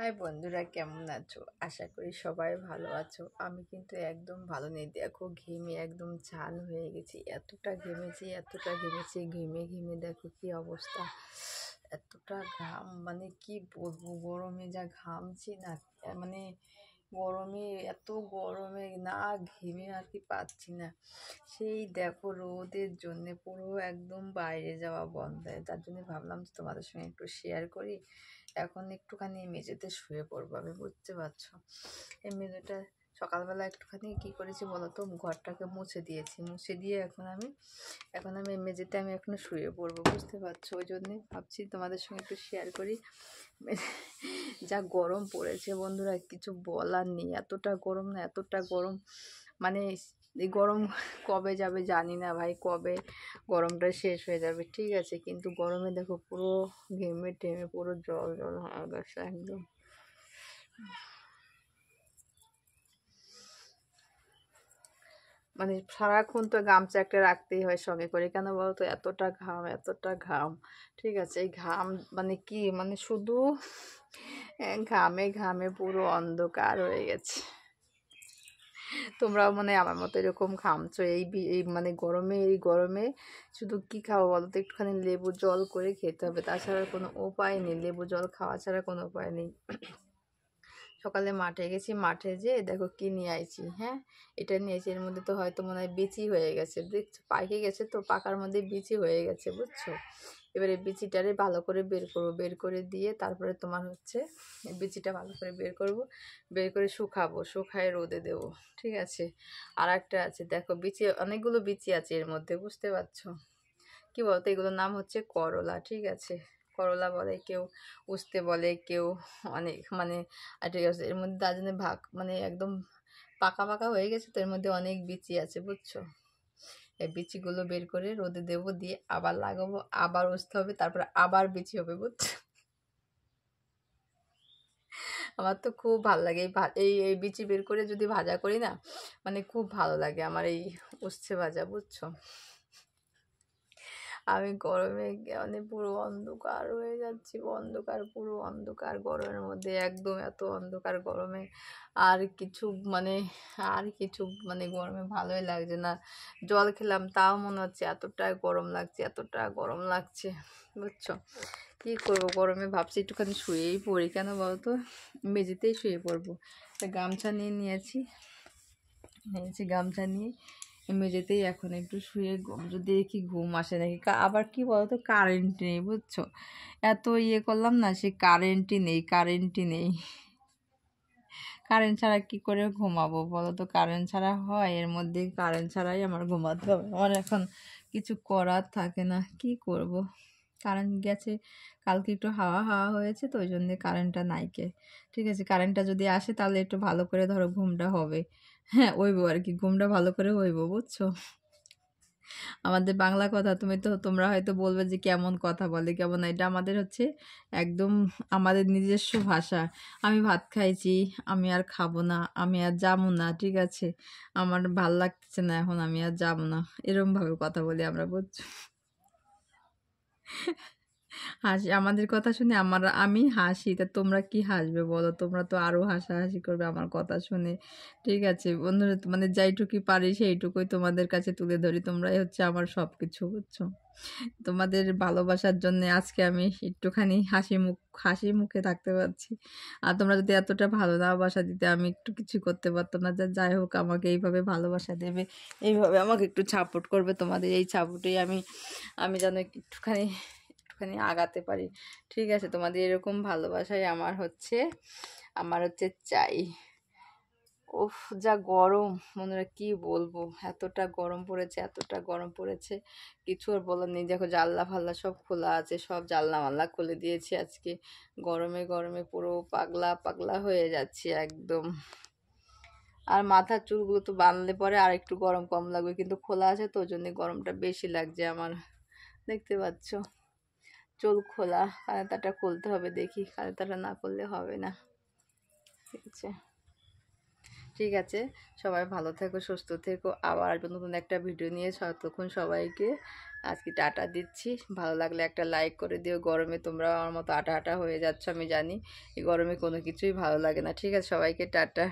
High বন্ধুরা কেমন আছো আশা করি সবাই ভালো আছো আমি কিন্তু একদম ভালো নেই দেখো ঘেমে একদম ছাল হয়ে গেছি এতটা ঘেমেছি এতটা ঘেমেছি ঘেমে ঘেমে দেখো কি অবস্থা এতটা ঘাম মানে কি বলবো গরমে যা ঘামছি না মানে গরমে এত গরমে না ঘেমে আর কি পাচ্ছি না সেই দেখো রোদের জন্যে পুরো একদম বাইরে যাওয়া বন্ধ হয় তার জন্য ভাবলাম তোমাদের সঙ্গে একটু শেয়ার করি এখন একটুখানি মেঝেতে শুয়ে পড়বো আমি বুঝতে পারছো এই মেঝেটা সকালবেলা একটুখানি কি করেছি বলো তো ঘরটাকে মুছে দিয়েছি মুছে দিয়ে এখন আমি এখন আমি মেঝেতে আমি এখন শুয়ে পড়বো বুঝতে পারছো ওই জন্যে ভাবছি তোমাদের সঙ্গে একটু শেয়ার করি যা গরম পড়েছে বন্ধুরা কিছু বলার নেই এতটা গরম না এতটা গরম মানে এই গরম কবে যাবে জানি না ভাই কবে গরমটা শেষ হয়ে যাবে ঠিক আছে কিন্তু গরমে দেখো পুরো ঘেমে টেমে পুরো জল জল হয়ে গেছে একদম মানে সারাক্ষণ তো গামছা একটা রাখতেই হয় সঙ্গে করে কেন বলতো এতটা ঘাম এতটা ঘাম ঠিক আছে এই ঘাম মানে কি মানে শুধু ঘামে ঘামে পুরো অন্ধকার হয়ে গেছে তোমরাও মানে আমার মতো এরকম খামছো এই এই মানে গরমে এই গরমে শুধু কি খাওয়া বলো তো একটুখানি লেবু জল করে খেতে হবে তাছাড়া কোনো উপায় নেই লেবু জল খাওয়া ছাড়া কোনো উপায় নেই সকালে মাঠে গেছি মাঠে যেয়ে দেখো কি নিয়ে আইছি হ্যাঁ এটা নিয়েছি এর মধ্যে তো হয়তো মনে হয় বিচি হয়ে গেছে দেখছো পাকে গেছে তো পাকার মধ্যে বিচি হয়ে গেছে বুঝছো এবারে বিচিটারে ভালো করে বের করব বের করে দিয়ে তারপরে তোমার হচ্ছে বিচিটা ভালো করে বের করব বের করে শুকাবো শুকায় রোদে দেব ঠিক আছে আর একটা আছে দেখো বিচি অনেকগুলো বিচি আছে এর মধ্যে বুঝতে পারছো কি বলতো এগুলোর নাম হচ্ছে করলা ঠিক আছে করলা বলে কেউ উস্তে বলে কেউ অনেক মানে ঠিক আছে এর মধ্যে তার ভাগ মানে একদম পাকা পাকা হয়ে গেছে তো এর মধ্যে অনেক বিচি আছে বুঝছো বিচিগুলো বের করে রোদে দেব দিয়ে আবার লাগাবো আবার উঠতে হবে তারপরে আবার বিচি হবে বুঝছো আমার তো খুব ভালো লাগে এই এই বিচি বের করে যদি ভাজা করি না মানে খুব ভালো লাগে আমার এই উচ্ছে ভাজা বুঝছো আমি গরমে মানে পুরো অন্ধকার হয়ে যাচ্ছি অন্ধকার পুরো অন্ধকার গরমের মধ্যে একদম এত অন্ধকার গরমে আর কিছু মানে আর কিছু মানে গরমে ভালোই লাগছে না জল খেলাম তাও মনে হচ্ছে এতটা গরম লাগছে এতটা গরম লাগছে বুঝছো কী করবো গরমে ভাবছি একটুখানি শুয়েই পড়ি কেন বলতো মেঝেতেই শুয়ে পড়বো গামছা নিয়ে নিয়েছি নিয়েছি গামছা নিয়ে মেঝেতেই এখন একটু শুয়ে যদি দেখি ঘুম আসে নাকি আবার কি বলতো কারেন্ট নেই বুঝছো এত ইয়ে করলাম না সে কারেন্টই নেই কারেন্টই নেই কারেন্ট ছাড়া কি করে ঘুমাবো বলো তো কারেন্ট ছাড়া হয় এর মধ্যে কারেন্ট ছাড়াই আমার ঘুমাতে হবে আমার এখন কিছু করার থাকে না কি করব। কারেন্ট গেছে কালকে একটু হাওয়া হাওয়া হয়েছে তো ওই জন্যে কারেন্টটা নাইকে ঠিক আছে কারেন্টটা যদি আসে তাহলে একটু ভালো করে ধরো ঘুমটা হবে হ্যাঁ, ওইব কি ঘুমটা ভালো করে হইব, বুঝছো? আমাদের বাংলা কথা তুমি তো তোমরা হয়তো বলবে যে কেমন কথা বলে, কেমন এটা আমাদের হচ্ছে একদম আমাদের নিজস্ব ভাষা। আমি ভাত খাইছি, আমি আর খাবো না, আমি আর যাবো না, ঠিক আছে? আমার ভাল লাগতেছে না এখন, আমি আর যাবো না। এরমভাবে কথা বলি আমরা, বুঝছো? হাসি আমাদের কথা শুনে আমার আমি হাসি তা তোমরা কি হাসবে বলো তোমরা তো আরও হাসাহাসি করবে আমার কথা শুনে ঠিক আছে বন্ধুরা মানে যাইটুকুই পারি সেইটুকুই তোমাদের কাছে তুলে ধরি তোমরাই হচ্ছে আমার সব কিছু বুঝছো তোমাদের ভালোবাসার জন্য আজকে আমি একটুখানি হাসি মুখ হাসি মুখে থাকতে পারছি আর তোমরা যদি এতটা ভালো ভালোবাসা দিতে আমি একটু কিছু করতে পারতাম না যা যাই হোক আমাকে এইভাবে ভালোবাসা দেবে এইভাবে আমাকে একটু সাপোর্ট করবে তোমাদের এই সাপোর্টেই আমি আমি যেন একটুখানি একটুখানি আগাতে পারি ঠিক আছে তোমাদের এরকম ভালোবাসাই আমার হচ্ছে আমার হচ্ছে চাই ওফ যা গরম বন্ধুরা কি বলবো এতটা গরম পড়েছে এতটা গরম পড়েছে কিছু আর বলার নেই দেখো জানলা ফাল্লা সব খোলা আছে সব জানলা মাল্লা খুলে দিয়েছি আজকে গরমে গরমে পুরো পাগলা পাগলা হয়ে যাচ্ছি একদম আর মাথার চুলগুলো তো বাঁধলে পরে আর একটু গরম কম লাগবে কিন্তু খোলা আছে তো ওই জন্যে গরমটা বেশি লাগছে আমার দেখতে পাচ্ছ চুল খোলা কানাতাটা খুলতে হবে দেখি কানাতাটা না করলে হবে না ঠিক আচ্ছা। আছে ঠিক আছে সবাই ভালো থেকো সুস্থ থেকো আবার নতুন একটা ভিডিও নিয়ে সতক্ষণ সবাইকে আজকে টাটা দিচ্ছি ভালো লাগলে একটা লাইক করে দিও গরমে তোমরা আমার মতো আটা আটা হয়ে যাচ্ছ আমি জানি এই গরমে কোনো কিছুই ভালো লাগে না ঠিক আছে সবাইকে টাটা